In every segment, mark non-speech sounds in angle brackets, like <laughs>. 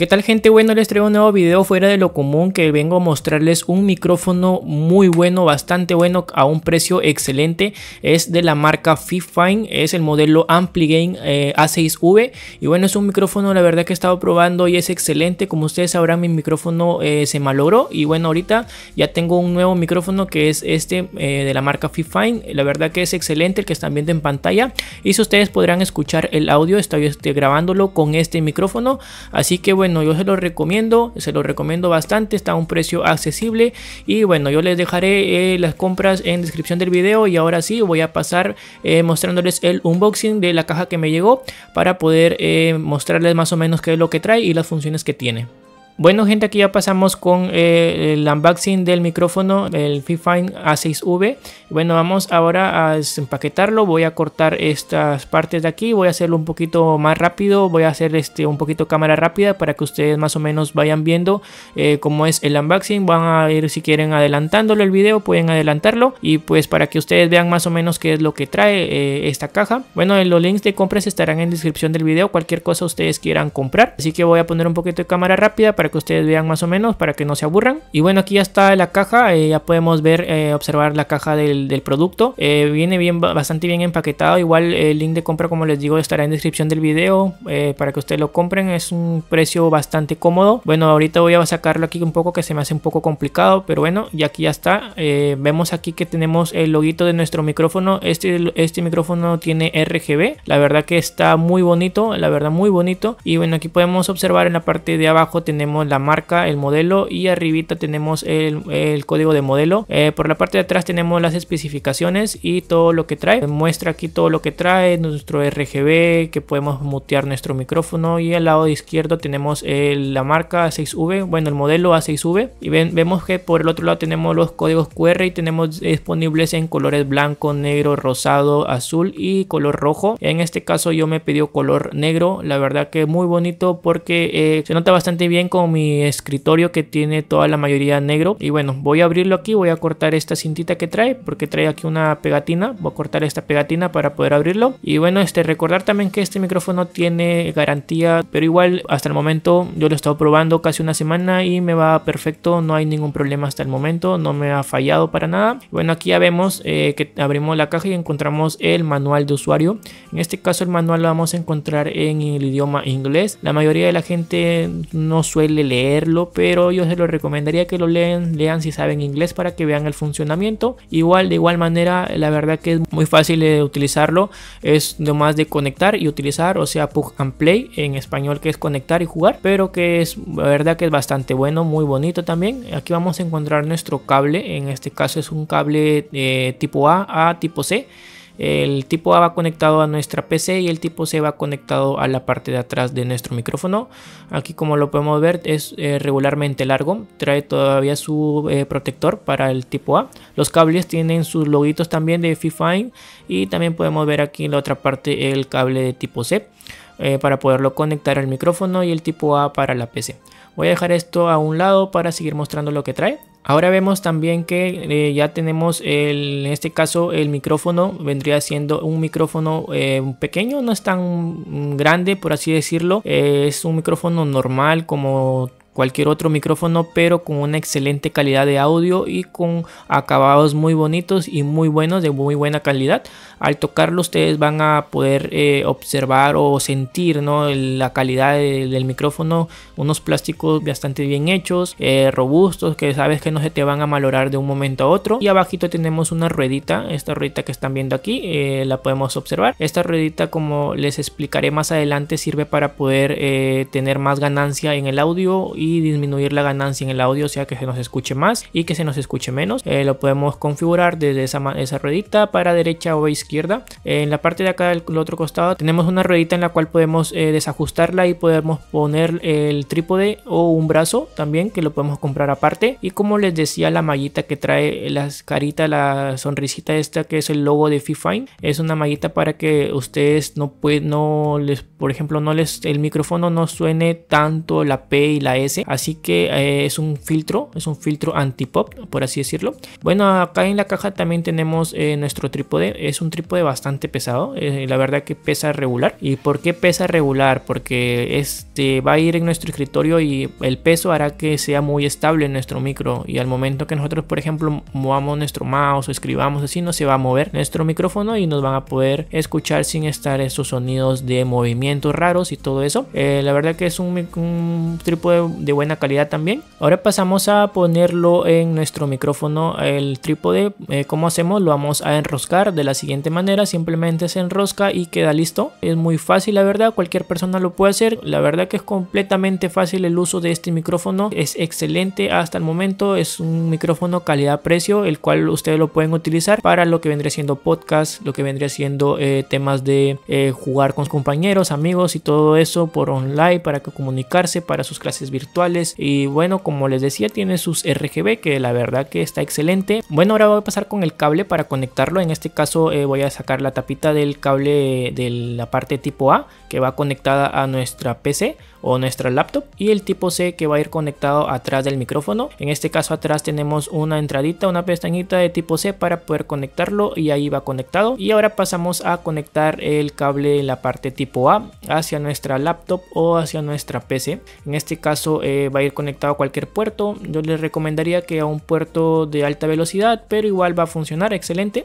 ¿Qué tal gente? Bueno, les traigo un nuevo video fuera de lo común que vengo a mostrarles un micrófono muy bueno, bastante bueno, a un precio excelente. Es de la marca Fifine, es el modelo AmpliGain eh, A6V y bueno, es un micrófono la verdad que he estado probando y es excelente. Como ustedes sabrán, mi micrófono eh, se malogró y bueno, ahorita ya tengo un nuevo micrófono que es este eh, de la marca Fifine. La verdad que es excelente el que están viendo en pantalla y si ustedes podrán escuchar el audio, estoy, estoy grabándolo con este micrófono. Así que bueno, bueno, yo se lo recomiendo, se lo recomiendo bastante, está a un precio accesible y bueno, yo les dejaré eh, las compras en descripción del video y ahora sí voy a pasar eh, mostrándoles el unboxing de la caja que me llegó para poder eh, mostrarles más o menos qué es lo que trae y las funciones que tiene. Bueno gente, aquí ya pasamos con eh, el unboxing del micrófono, el Fifine A6V. Bueno, vamos ahora a desempaquetarlo. Voy a cortar estas partes de aquí. Voy a hacerlo un poquito más rápido. Voy a hacer este, un poquito cámara rápida para que ustedes más o menos vayan viendo eh, cómo es el unboxing. Van a ir si quieren adelantándolo el video, pueden adelantarlo. Y pues para que ustedes vean más o menos qué es lo que trae eh, esta caja. Bueno, los links de compras estarán en descripción del video. Cualquier cosa ustedes quieran comprar. Así que voy a poner un poquito de cámara rápida para que ustedes vean más o menos, para que no se aburran. Y bueno, aquí ya está la caja, eh, ya podemos ver, eh, observar la caja del, producto. Eh, viene bien, bastante bien empaquetado, igual el link de compra como les digo estará en descripción del video para que ustedes lo compren, es un precio bastante cómodo. Bueno, ahorita voy a sacarlo aquí un poco que se me hace un poco complicado, pero bueno, y aquí ya está. vemos aquí que tenemos el loguito de nuestro micrófono, este, este micrófono tiene RGB, la verdad que está muy bonito, la verdad muy bonito. Y bueno, aquí podemos observar en la parte de abajo tenemos la marca, el modelo y arribita tenemos el, código de modelo. Eh, por la parte de atrás tenemos las especificaciones y todo lo que trae. Muestra aquí todo lo que trae, nuestro RGB, que podemos mutear nuestro micrófono y al lado izquierdo tenemos eh, la marca 6 v bueno el modelo A6V y ven, vemos que por el otro lado tenemos los códigos QR y tenemos disponibles en colores blanco, negro, rosado, azul y color rojo. En este caso yo me pidió color negro, la verdad que muy bonito porque eh, se nota bastante bien mi escritorio que tiene toda la mayoría negro. Y bueno, voy a abrirlo aquí, voy a cortar esta cintita que trae, porque trae aquí una pegatina. Voy a cortar esta pegatina para poder abrirlo. Y bueno, este recordar también que este micrófono tiene garantía, pero igual hasta el momento yo lo he estado probando casi una semana y me va perfecto, no hay ningún problema hasta el momento, no me ha fallado para nada. Bueno, aquí ya vemos eh, que abrimos la caja y encontramos el manual de usuario. En este caso el manual lo vamos a encontrar en el idioma inglés. La mayoría de la gente no suele leerlo, pero yo se lo recomendaría que lo lean, lean si saben inglés para que vean el funcionamiento. Igual, de igual manera, la verdad que es muy fácil de utilizarlo, es nomás de conectar y utilizar, o sea, Pug and Play en español que es conectar y jugar, pero que es, la verdad que es bastante bueno, muy bonito también. Aquí vamos a encontrar nuestro cable, en este caso es un cable eh, tipo A a tipo C. El tipo A va conectado a nuestra PC y el tipo C va conectado a la parte de atrás de nuestro micrófono. Aquí como lo podemos ver es eh, regularmente largo, trae todavía su eh, protector para el tipo A. Los cables tienen sus logitos también de Fifine y también podemos ver aquí en la otra parte el cable de tipo C. Eh, para poderlo conectar al micrófono y el tipo A para la PC. Voy a dejar esto a un lado para seguir mostrando lo que trae. Ahora vemos también que eh, ya tenemos el, en este caso el micrófono, vendría siendo un micrófono eh, pequeño, no es tan grande por así decirlo, eh, es un micrófono normal como cualquier otro micrófono pero con una excelente calidad de audio y con acabados muy bonitos y muy buenos de muy buena calidad al tocarlo ustedes van a poder eh, observar o sentir ¿no? la calidad del micrófono, unos plásticos bastante bien hechos, eh, robustos, que sabes que no se te van a malorar de un momento a otro. Y abajito tenemos una ruedita, esta ruedita que están viendo aquí, eh, la podemos observar. Esta ruedita, como les explicaré más adelante, sirve para poder tener más ganancia en el audio y disminuir la ganancia en el audio, o sea que se nos escuche más y que se nos escuche menos. lo podemos configurar desde esa, esa ruedita para derecha o izquierda eh, en la parte de acá del otro costado tenemos una ruedita en la cual podemos eh, desajustarla y podemos poner el trípode o un brazo también que lo podemos comprar aparte. Y como les decía, la mallita que trae las caritas, la sonrisita esta que es el logo de Fifine, es una mallita para que ustedes no pueden, no les, por ejemplo, no les, el micrófono no suene tanto la P y la S. Así que eh, es un filtro, es un filtro anti-pop, por así decirlo. Bueno, acá en la caja también tenemos nuestro trípode, es un trípode de bastante pesado, eh, la verdad que pesa regular. ¿Y por qué pesa regular? Porque este va a ir en nuestro escritorio y el peso hará que sea muy estable en nuestro micro y al momento que nosotros, por ejemplo, movamos nuestro mouse o escribamos así, no se va a mover nuestro micrófono y nos van a poder escuchar sin estar esos sonidos de movimientos raros y todo eso. Eh, la verdad que es un, un trípode de buena calidad también. Ahora pasamos a ponerlo en nuestro micrófono el trípode. Eh, ¿Cómo hacemos? Lo vamos a enroscar de la siguiente manera, simplemente se enrosca y queda listo. Es muy fácil la verdad, cualquier persona lo puede hacer. La verdad que es completamente fácil el uso de este micrófono, es excelente hasta el momento, es un micrófono calidad-precio, el cual ustedes lo pueden utilizar para lo que vendría siendo podcast, lo que vendría siendo eh, temas de eh, jugar con compañeros, amigos y todo eso por online, para comunicarse, para sus clases virtuales. Y bueno, como les decía, tiene sus RGB que la verdad que está excelente. Bueno, ahora voy a pasar con el cable para conectarlo, en este caso eh, voy a sacar la tapita del cable de la parte tipo A que va conectada a nuestra PC o nuestra laptop y el tipo C que va a ir conectado atrás del micrófono. En este caso atrás tenemos una entradita, una pestañita de tipo C para poder conectarlo y ahí va conectado. Y ahora pasamos a conectar el cable en la parte tipo A hacia nuestra laptop o hacia nuestra PC. En este caso eh, va a ir conectado a cualquier puerto. Yo les recomendaría que a un puerto de alta velocidad, pero igual va a funcionar excelente.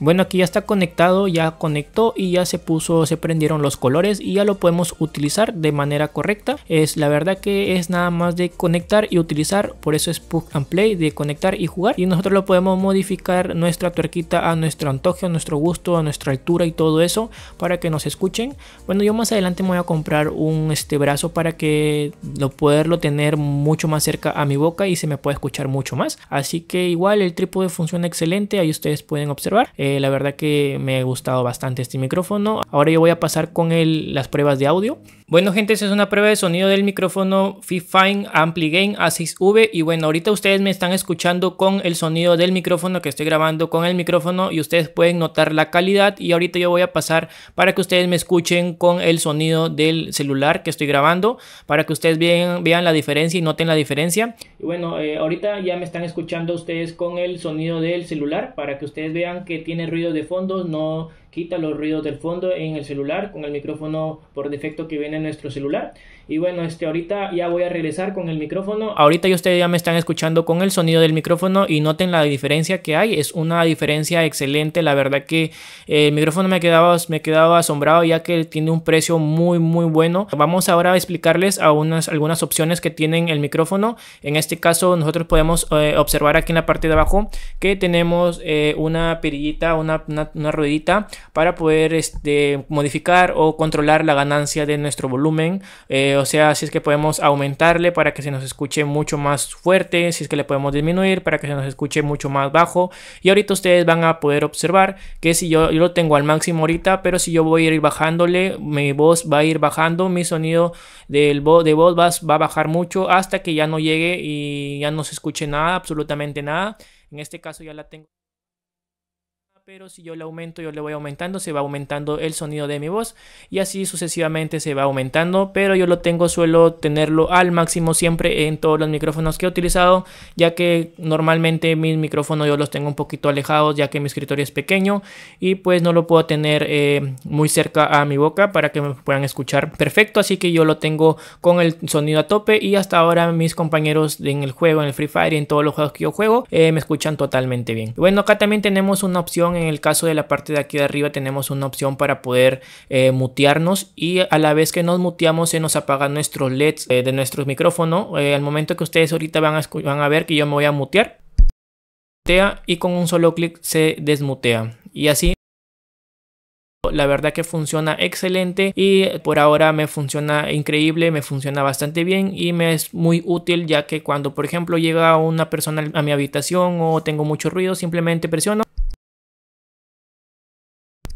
Bueno, aquí ya está conectado, ya conectó y ya se puso, se prendieron los colores y ya lo podemos utilizar de manera correcta. Es la verdad que es nada más de conectar y utilizar, por eso es plug and Play, de conectar y jugar. Y nosotros lo podemos modificar nuestra tuerquita a nuestro antojo, a nuestro gusto, a nuestra altura y todo eso para que nos escuchen. Bueno, yo más adelante me voy a comprar un este brazo para que lo poderlo tener mucho más cerca a mi boca y se me pueda escuchar mucho más. Así que igual el trípode funciona excelente, ahí ustedes pueden observar. Eh, la verdad que me ha gustado bastante este micrófono. Ahora yo voy a pasar con las pruebas de audio. Bueno gente, esa es una prueba de sonido del micrófono Fifine Ampli Gain A6V y bueno, ahorita ustedes me están escuchando con el sonido del micrófono que estoy grabando con el micrófono y ustedes pueden notar la calidad y ahorita yo voy a pasar para que ustedes me escuchen con el sonido del celular que estoy grabando para que ustedes vean, vean la diferencia y noten la diferencia. Y bueno, eh, ahorita ya me están escuchando ustedes con el sonido del celular para que ustedes vean que tiene ruido de fondo, no quita los ruidos del fondo en el celular con el micrófono por defecto que viene en nuestro celular y bueno, este, ahorita ya voy a regresar con el micrófono. Ahorita ya ustedes ya me están escuchando con el sonido del micrófono y noten la diferencia que hay. Es una diferencia excelente. La verdad que eh, el micrófono me quedaba, me asombrado ya que tiene un precio muy, muy bueno. Vamos ahora a explicarles algunas opciones que tienen el micrófono. En este caso, nosotros podemos eh, observar aquí en la parte de abajo que tenemos eh, una perillita, una, ruedita para poder este, modificar o controlar la ganancia de nuestro volumen o sea, si es que podemos aumentarle para que se nos escuche mucho más fuerte, si es que le podemos disminuir para que se nos escuche mucho más bajo. Y ahorita ustedes van a poder observar que si yo, lo tengo al máximo ahorita, pero si yo voy a ir bajándole, mi voz va a ir bajando, mi sonido del de voz va a bajar mucho hasta que ya no llegue y ya no se escuche nada, absolutamente nada. En este caso ya la tengo pero si yo le aumento, yo le voy aumentando, se va aumentando el sonido de mi voz y así sucesivamente se va aumentando, pero yo lo tengo, suelo tenerlo al máximo siempre en todos los micrófonos que he utilizado, ya que normalmente mis micrófonos yo los tengo un poquito alejados, ya que mi escritorio es pequeño y pues no lo puedo tener eh, muy cerca a mi boca para que me puedan escuchar perfecto, así que yo lo tengo con el sonido a tope y hasta ahora mis compañeros en el juego, en el Free Fire y en todos los juegos que yo juego, eh, me escuchan totalmente bien. Bueno, acá también tenemos una opción en el caso de la parte de aquí de arriba tenemos una opción para poder eh, mutearnos y a la vez que nos muteamos se nos apagan nuestros LEDs eh, de nuestro micrófono. Eh, al momento que ustedes ahorita van a, van a ver que yo me voy a mutear, mutea y con un solo clic se desmutea. Y así la verdad que funciona excelente y por ahora me funciona increíble, me funciona bastante bien y me es muy útil ya que cuando por ejemplo llega una persona a mi habitación o tengo mucho ruido simplemente presiono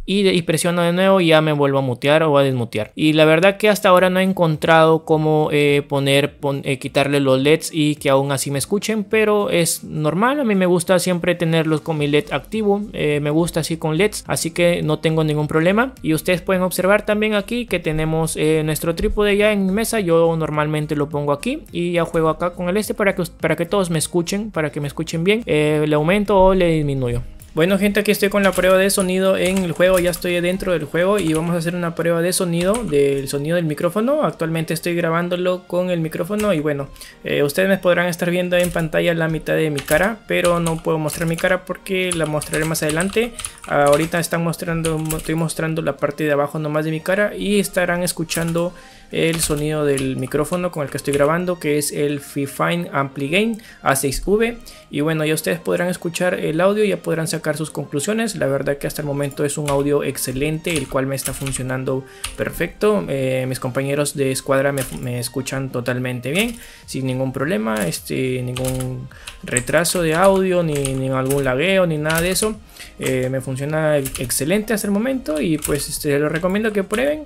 y, y, presiono de nuevo y ya me vuelvo a mutear o a desmutear. Y la verdad que hasta ahora no he encontrado cómo eh, poner, eh, quitarle los LEDs y que aún así me escuchen, pero es normal. A mí me gusta siempre tenerlos con mi LED activo, eh, me gusta así con LEDs, así que no tengo ningún problema. Y ustedes pueden observar también aquí que tenemos nuestro trípode ya en mesa. Yo normalmente lo pongo aquí y ya juego acá con el este para que, para que todos me escuchen, para que me escuchen bien. le aumento o le disminuyo. Bueno gente, aquí estoy con la prueba de sonido en el juego, ya estoy dentro del juego y vamos a hacer una prueba de sonido, del sonido del micrófono. Actualmente estoy grabándolo con el micrófono y bueno, eh, ustedes me podrán estar viendo en pantalla la mitad de mi cara, pero no puedo mostrar mi cara porque la mostraré más adelante. Ahorita están mostrando, estoy mostrando la parte de abajo nomás de mi cara y estarán escuchando el sonido del micrófono con el que estoy grabando, que es el Fifine Ampli Gain A6V. Y bueno, ya ustedes podrán escuchar el audio, ya podrán sacar sus conclusiones. La verdad que hasta el momento es un audio excelente, el cual me está funcionando perfecto. Eh, mis compañeros de escuadra me, escuchan totalmente bien, sin ningún problema, este, ningún retraso de audio, ni, algún lagueo, ni nada de eso. Eh, me funciona excelente hasta el momento y pues este, lo recomiendo que prueben.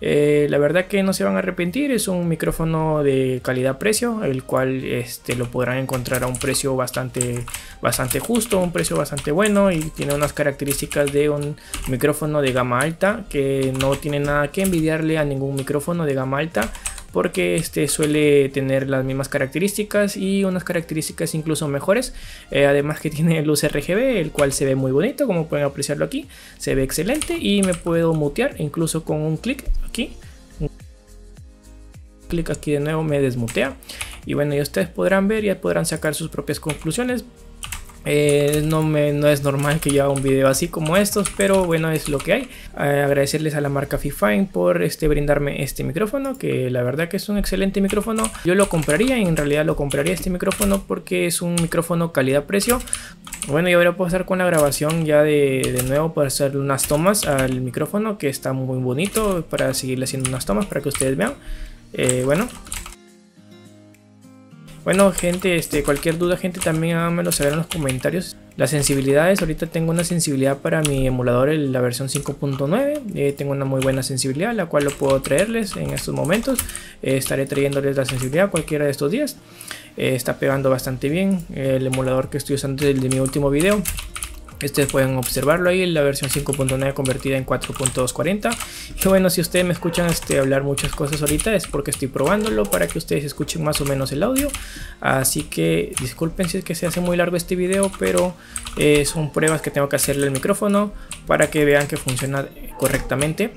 Eh, la verdad que no se van a arrepentir, es un micrófono de calidad-precio, el cual este, lo podrán encontrar a un precio bastante, bastante justo, un precio bastante bueno y tiene unas características de un micrófono de gama alta que no tiene nada que envidiarle a ningún micrófono de gama alta porque este suele tener las mismas características y unas características incluso mejores. Eh, además que <laughs> tiene luz RGB, el cual se ve muy bonito, como pueden apreciarlo aquí, se ve excelente y me puedo mutear incluso con un clic aquí. clic aquí de nuevo me desmutea. Y bueno, y ustedes podrán ver y podrán sacar sus propias conclusiones eh, no, es normal que yo haga un video así como estos, pero bueno, es lo que hay. Eh, agradecerles a la marca Fifine por este, brindarme este micrófono, que la verdad que es un excelente micrófono. Yo lo compraría, en realidad lo compraría este micrófono porque es un micrófono calidad-precio. Bueno, yo ahora puedo estar con la grabación ya de, nuevo para hacer unas tomas al micrófono, que está muy bonito para seguirle haciendo unas tomas para que ustedes vean. Eh, bueno, bueno, gente, este, cualquier duda, gente, también háganmelo saber en los comentarios. Las sensibilidades, ahorita tengo una sensibilidad para mi emulador, la versión 5.9. Eh, tengo una muy buena sensibilidad, la cual lo puedo traerles en estos momentos. Eh, estaré trayéndoles la sensibilidad cualquiera de estos días. Eh, está pegando bastante bien el emulador que estoy usando desde mi último video. Ustedes pueden observarlo ahí, la versión 5.9 convertida en 4.240. Y bueno, si ustedes me escuchan este, hablar muchas cosas ahorita es porque estoy probándolo para que ustedes escuchen más o menos el audio. Así que disculpen si es que se hace muy largo este video, pero eh, son pruebas que tengo que hacerle al micrófono para que vean que funciona correctamente.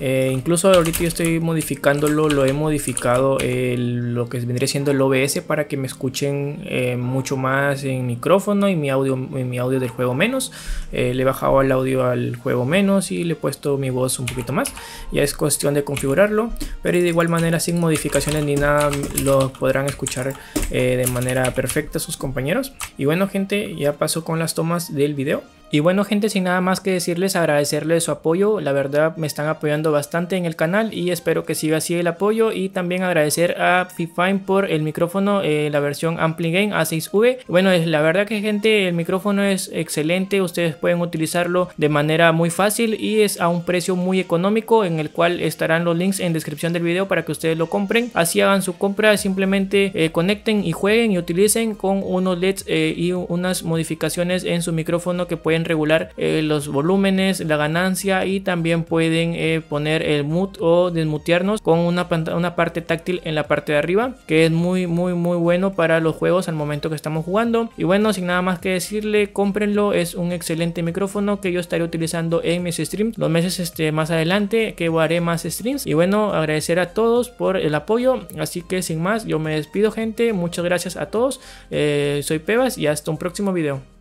Eh, incluso ahorita yo estoy modificándolo, lo he modificado eh, lo que vendría siendo el OBS para que me escuchen eh, mucho más en micrófono y mi audio, mi audio del juego menos. le he bajado el audio al juego menos y le he puesto mi voz un poquito más. Ya es cuestión de configurarlo, pero de igual manera sin modificaciones ni nada lo podrán escuchar de manera perfecta sus compañeros. Y bueno gente, ya pasó con las tomas del video. Y bueno gente, sin nada más que decirles, agradecerles su apoyo, la verdad me están apoyando bastante en el canal y espero que siga así el apoyo y también agradecer a Fifine por el micrófono, eh, la versión Ampli Game A6V. Bueno, la verdad que gente, el micrófono es excelente, ustedes pueden utilizarlo de manera muy fácil y es a un precio muy económico en el cual estarán los links en descripción del video para que ustedes lo compren, así hagan su compra, simplemente eh, conecten y jueguen y utilicen con unos LEDs eh, y unas modificaciones en su micrófono que pueden regular eh, los volúmenes, la ganancia y también pueden eh, poner el mute o desmutearnos con una, una parte táctil en la parte de arriba que es muy muy muy bueno para los juegos al momento que estamos jugando y bueno sin nada más que decirle cómprenlo es un excelente micrófono que yo estaré utilizando en mis streams los meses este, más adelante que haré más streams y bueno agradecer a todos por el apoyo así que sin más yo me despido gente muchas gracias a todos eh, soy Pebas y hasta un próximo video